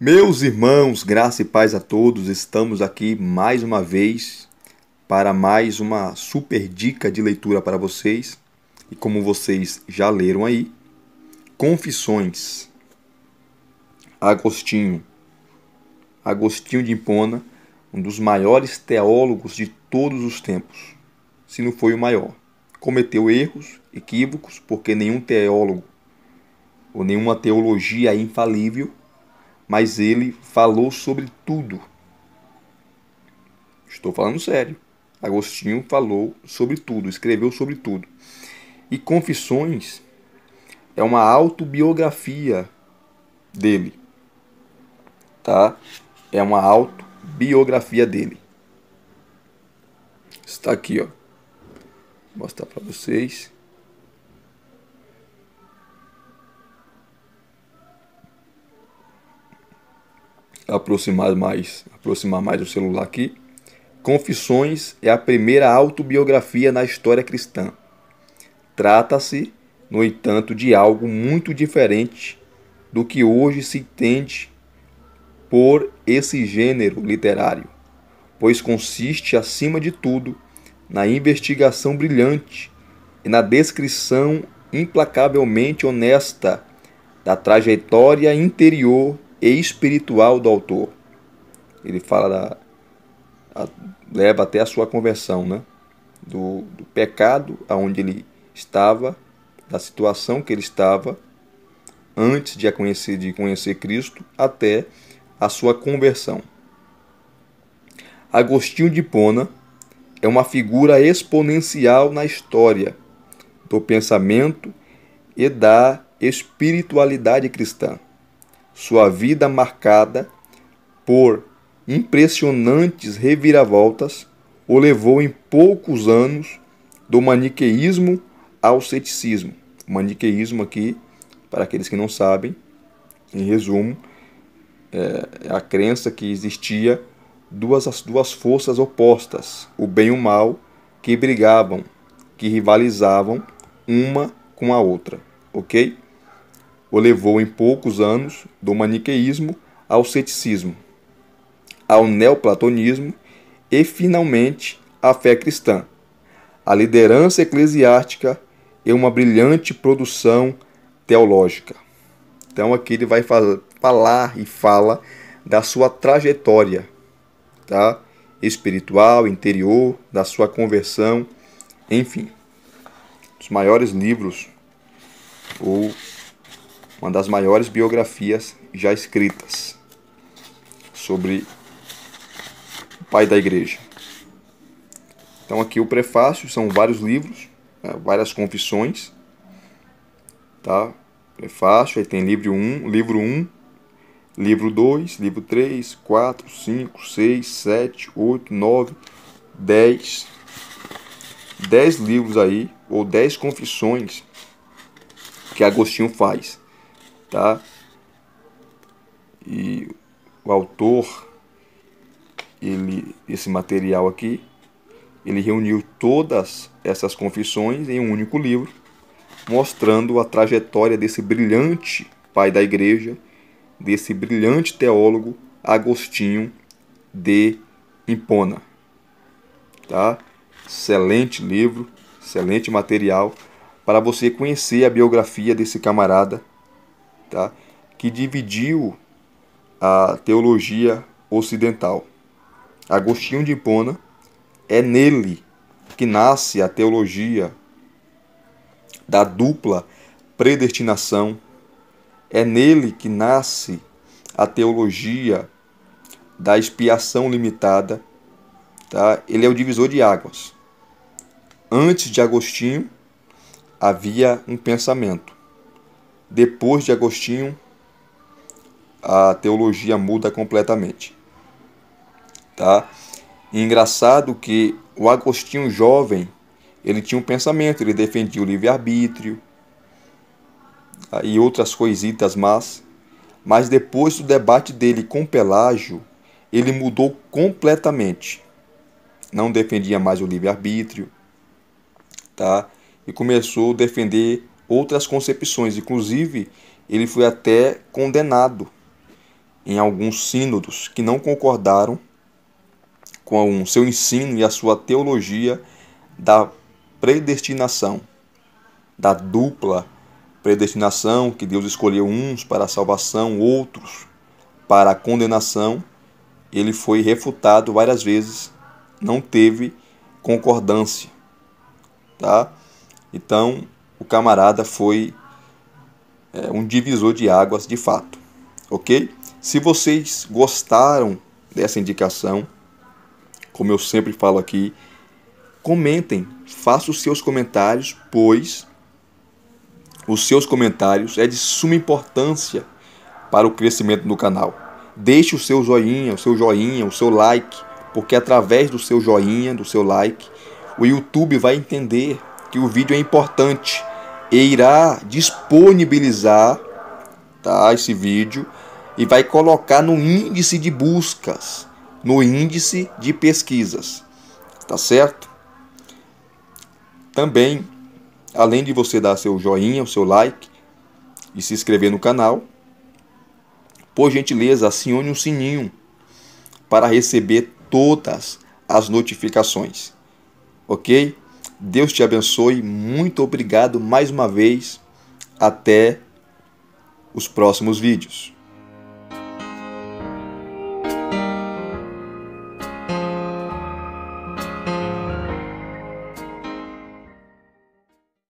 Meus irmãos, graça e paz a todos, estamos aqui mais uma vez para mais uma super dica de leitura para vocês. E como vocês já leram aí, Confissões, Agostinho. Agostinho de Hipona, um dos maiores teólogos de todos os tempos, se não foi o maior. Cometeu erros, equívocos, porque nenhum teólogo ou nenhuma teologia é infalível mas ele falou sobre tudo. Estou falando sério. Agostinho falou sobre tudo, escreveu sobre tudo. E Confissões é uma autobiografia dele. Tá? É uma autobiografia dele. Está aqui, ó. Vou mostrar para vocês. aproximar mais, aproximar mais o celular aqui. Confissões é a primeira autobiografia na história cristã. Trata-se, no entanto, de algo muito diferente do que hoje se entende por esse gênero literário, pois consiste, acima de tudo, na investigação brilhante e na descrição implacavelmente honesta da trajetória interior e espiritual do autor. Ele fala da. A, leva até a sua conversão, né? Do, do pecado aonde ele estava, da situação que ele estava antes de conhecer, de conhecer Cristo até a sua conversão. Agostinho de Pona é uma figura exponencial na história do pensamento e da espiritualidade cristã sua vida marcada por impressionantes reviravoltas o levou em poucos anos do maniqueísmo ao ceticismo. O maniqueísmo aqui, para aqueles que não sabem, em resumo, é, é a crença que existia duas duas forças opostas, o bem e o mal, que brigavam, que rivalizavam uma com a outra, OK? o levou em poucos anos do maniqueísmo ao ceticismo, ao neoplatonismo e, finalmente, à fé cristã. A liderança eclesiástica e uma brilhante produção teológica. Então, aqui ele vai falar e fala da sua trajetória tá? espiritual, interior, da sua conversão, enfim. Os dos maiores livros ou uma das maiores biografias já escritas sobre o pai da igreja. Então aqui o prefácio são vários livros, né, várias confissões, tá? Prefácio, aí tem livro 1, livro 1, livro 2, livro 3, 4, 5, 6, 7, 8, 9, 10. 10 livros aí, ou 10 confissões que Agostinho faz tá? E o autor, ele, esse material aqui, ele reuniu todas essas confissões em um único livro, mostrando a trajetória desse brilhante pai da igreja, desse brilhante teólogo Agostinho de Hipona. Tá? Excelente livro, excelente material para você conhecer a biografia desse camarada tá? que dividiu a teologia ocidental. Agostinho de Hipona é nele que nasce a teologia da dupla predestinação, é nele que nasce a teologia da expiação limitada. Tá? Ele é o divisor de águas. Antes de Agostinho, havia um pensamento depois de Agostinho, a teologia muda completamente. Tá? E engraçado que o Agostinho jovem, ele tinha um pensamento, ele defendia o livre-arbítrio tá? e outras coisitas más, mas depois do debate dele com Pelágio, ele mudou completamente. Não defendia mais o livre-arbítrio, tá? E começou a defender outras concepções. Inclusive, ele foi até condenado em alguns sínodos que não concordaram com o seu ensino e a sua teologia da predestinação, da dupla predestinação, que Deus escolheu uns para a salvação, outros para a condenação. Ele foi refutado várias vezes, não teve concordância, tá? Então, o camarada foi é, um divisor de águas de fato, ok? Se vocês gostaram dessa indicação, como eu sempre falo aqui, comentem, façam os seus comentários, pois os seus comentários é de suma importância para o crescimento do canal. Deixe o seu joinha, o seu joinha, o seu like, porque através do seu joinha, do seu like, o YouTube vai entender que o vídeo é importante e irá disponibilizar tá, esse vídeo e vai colocar no índice de buscas, no índice de pesquisas, tá certo? Também, além de você dar seu joinha, o seu like e se inscrever no canal, por gentileza, acione o sininho para receber todas as notificações, ok? Deus te abençoe. Muito obrigado mais uma vez. Até os próximos vídeos.